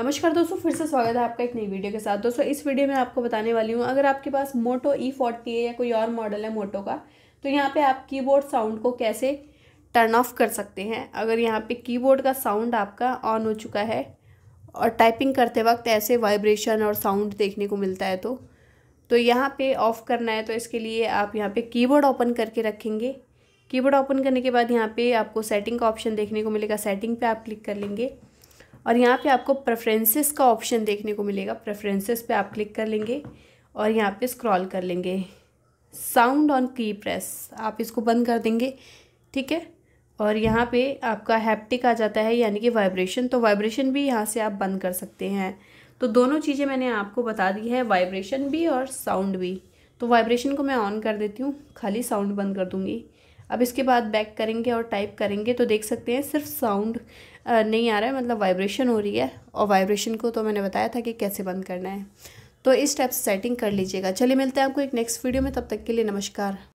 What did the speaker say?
नमस्कार दोस्तों फिर से स्वागत है आपका एक नई वीडियो के साथ दोस्तों इस वीडियो में आपको बताने वाली हूँ अगर आपके पास मोटो ई फोर्टी है या कोई और मॉडल है मोटो का तो यहाँ पे आप कीबोर्ड साउंड को कैसे टर्न ऑफ कर सकते हैं अगर यहाँ पे कीबोर्ड का साउंड आपका ऑन हो चुका है और टाइपिंग करते वक्त ऐसे वाइब्रेशन और साउंड देखने को मिलता है तो तो यहाँ पर ऑफ़ करना है तो इसके लिए आप यहाँ पर की ओपन करके रखेंगे की ओपन करने के बाद यहाँ पर आपको सेटिंग का ऑप्शन देखने को मिलेगा सेटिंग पर आप क्लिक कर लेंगे और यहाँ पे आपको प्रेफरेंसेस का ऑप्शन देखने को मिलेगा प्रेफरेंसेस पे आप क्लिक कर लेंगे और यहाँ पे स्क्रॉल कर लेंगे साउंड ऑन की प्रेस आप इसको बंद कर देंगे ठीक है और यहाँ पे आपका हैप्टिक आ जाता है यानी कि वाइब्रेशन तो वाइब्रेशन भी यहाँ से आप बंद कर सकते हैं तो दोनों चीज़ें मैंने आपको बता दी है वाइब्रेशन भी और साउंड भी तो वाइब्रेशन को मैं ऑन कर देती हूँ खाली साउंड बंद कर दूँगी अब इसके बाद बैक करेंगे और टाइप करेंगे तो देख सकते हैं सिर्फ साउंड नहीं आ रहा है मतलब वाइब्रेशन हो रही है और वाइब्रेशन को तो मैंने बताया था कि कैसे बंद करना है तो इस टाइप से सेटिंग कर लीजिएगा चलिए मिलते हैं आपको एक नेक्स्ट वीडियो में तब तक के लिए नमस्कार